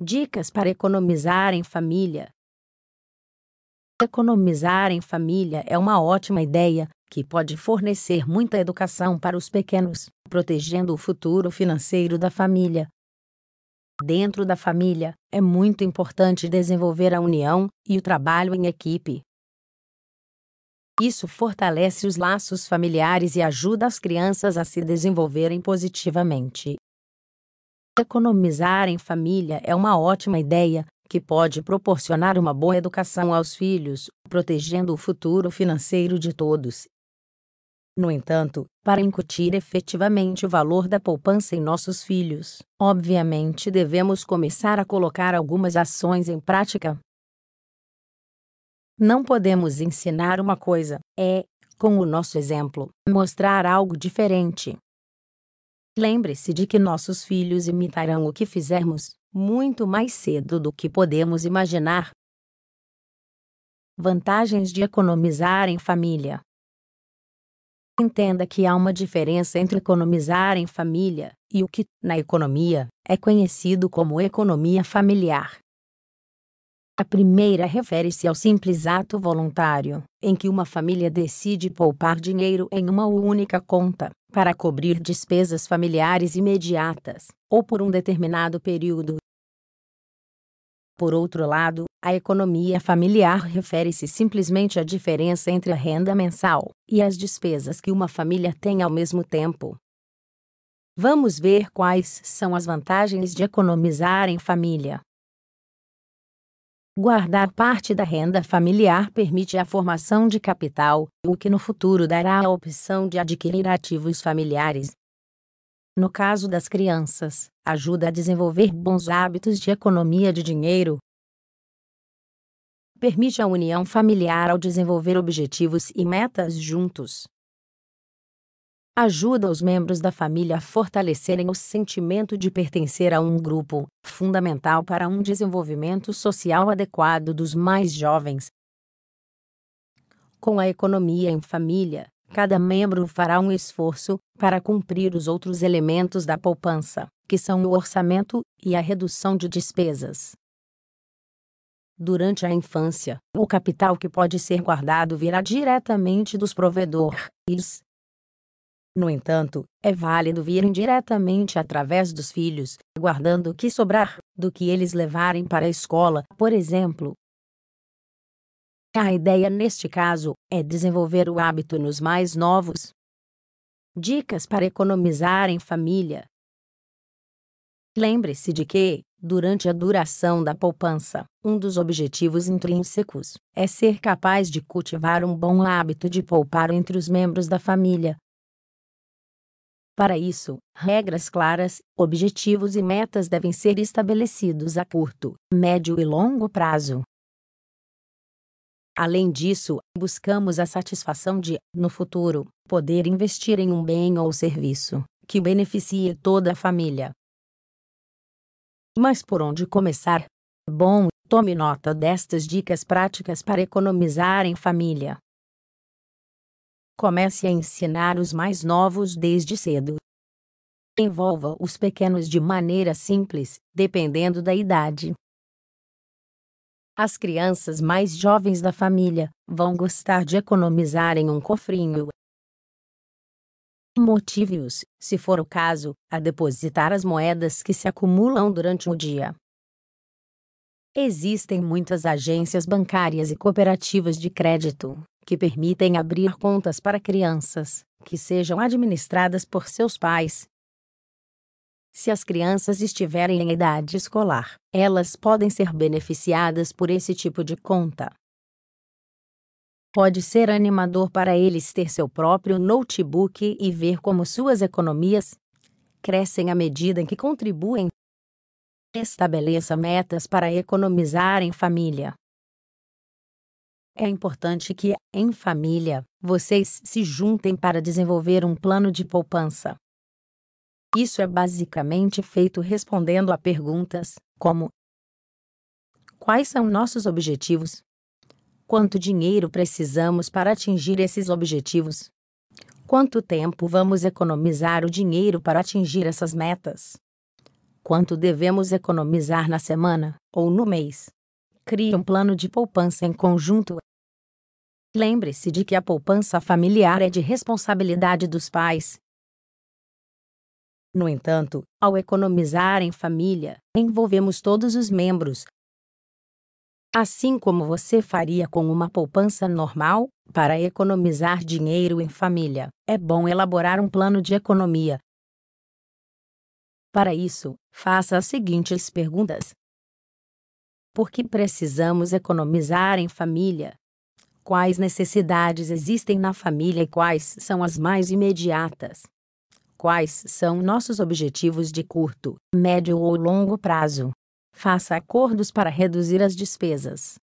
Dicas para economizar em família. Economizar em família é uma ótima ideia que pode fornecer muita educação para os pequenos, protegendo o futuro financeiro da família. Dentro da família, é muito importante desenvolver a união e o trabalho em equipe. Isso fortalece os laços familiares e ajuda as crianças a se desenvolverem positivamente. Economizar em família é uma ótima ideia que pode proporcionar uma boa educação aos filhos, protegendo o futuro financeiro de todos. No entanto, para incutir efetivamente o valor da poupança em nossos filhos, obviamente devemos começar a colocar algumas ações em prática. Não podemos ensinar uma coisa, é, com o nosso exemplo, mostrar algo diferente. Lembre-se de que nossos filhos imitarão o que fizermos, muito mais cedo do que podemos imaginar. Vantagens de economizar em família. Entenda que há uma diferença entre economizar em família e o que, na economia, é conhecido como economia familiar. A primeira refere-se ao simples ato voluntário, em que uma família decide poupar dinheiro em uma única conta, para cobrir despesas familiares imediatas, ou por um determinado período. Por outro lado, a economia familiar refere-se simplesmente à diferença entre a renda mensal e as despesas que uma família tem ao mesmo tempo. Vamos ver quais são as vantagens de economizar em família. Guardar parte da renda familiar permite a formação de capital, o que no futuro dará a opção de adquirir ativos familiares. No caso das crianças, ajuda a desenvolver bons hábitos de economia de dinheiro. Permite a união familiar ao desenvolver objetivos e metas juntos ajuda os membros da família a fortalecerem o sentimento de pertencer a um grupo, fundamental para um desenvolvimento social adequado dos mais jovens. Com a economia em família, cada membro fará um esforço para cumprir os outros elementos da poupança, que são o orçamento e a redução de despesas. Durante a infância, o capital que pode ser guardado virá diretamente dos provedores no entanto, é válido vir indiretamente através dos filhos, guardando o que sobrar, do que eles levarem para a escola, por exemplo. A ideia neste caso é desenvolver o hábito nos mais novos. Dicas para economizar em família. Lembre-se de que, durante a duração da poupança, um dos objetivos intrínsecos é ser capaz de cultivar um bom hábito de poupar entre os membros da família, para isso, regras claras, objetivos e metas devem ser estabelecidos a curto, médio e longo prazo. Além disso, buscamos a satisfação de, no futuro, poder investir em um bem ou serviço que beneficie toda a família. Mas por onde começar? Bom, tome nota destas dicas práticas para economizar em família comece a ensinar os mais novos desde cedo. Envolva os pequenos de maneira simples, dependendo da idade. As crianças mais jovens da família vão gostar de economizar em um cofrinho. Motive-os, se for o caso, a depositar as moedas que se acumulam durante o dia. Existem muitas agências bancárias e cooperativas de crédito que permitem abrir contas para crianças, que sejam administradas por seus pais. Se as crianças estiverem em idade escolar, elas podem ser beneficiadas por esse tipo de conta. Pode ser animador para eles ter seu próprio notebook e ver como suas economias crescem à medida em que contribuem. Estabeleça metas para economizar em família. É importante que, em família, vocês se juntem para desenvolver um plano de poupança. Isso é basicamente feito respondendo a perguntas como: Quais são nossos objetivos? Quanto dinheiro precisamos para atingir esses objetivos? Quanto tempo vamos economizar o dinheiro para atingir essas metas? Quanto devemos economizar na semana ou no mês? Crie um plano de poupança em conjunto. Lembre-se de que a poupança familiar é de responsabilidade dos pais. No entanto, ao economizar em família, envolvemos todos os membros. Assim como você faria com uma poupança normal, para economizar dinheiro em família, é bom elaborar um plano de economia. Para isso, faça as seguintes perguntas porque precisamos economizar em família. Quais necessidades existem na família e quais são as mais imediatas? Quais são nossos objetivos de curto, médio ou longo prazo? Faça acordos para reduzir as despesas.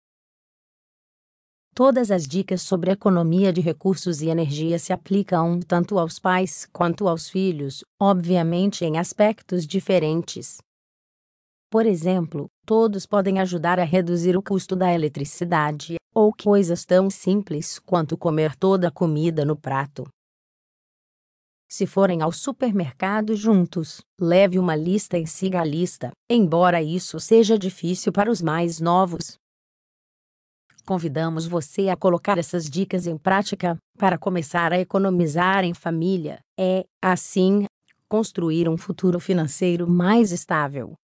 Todas as dicas sobre economia de recursos e energia se aplicam tanto aos pais quanto aos filhos, obviamente em aspectos diferentes. Por exemplo, todos podem ajudar a reduzir o custo da eletricidade, ou coisas tão simples quanto comer toda a comida no prato. Se forem ao supermercado juntos, leve uma lista e siga a lista, embora isso seja difícil para os mais novos. Convidamos você a colocar essas dicas em prática para começar a economizar em família. É, assim, construir um futuro financeiro mais estável.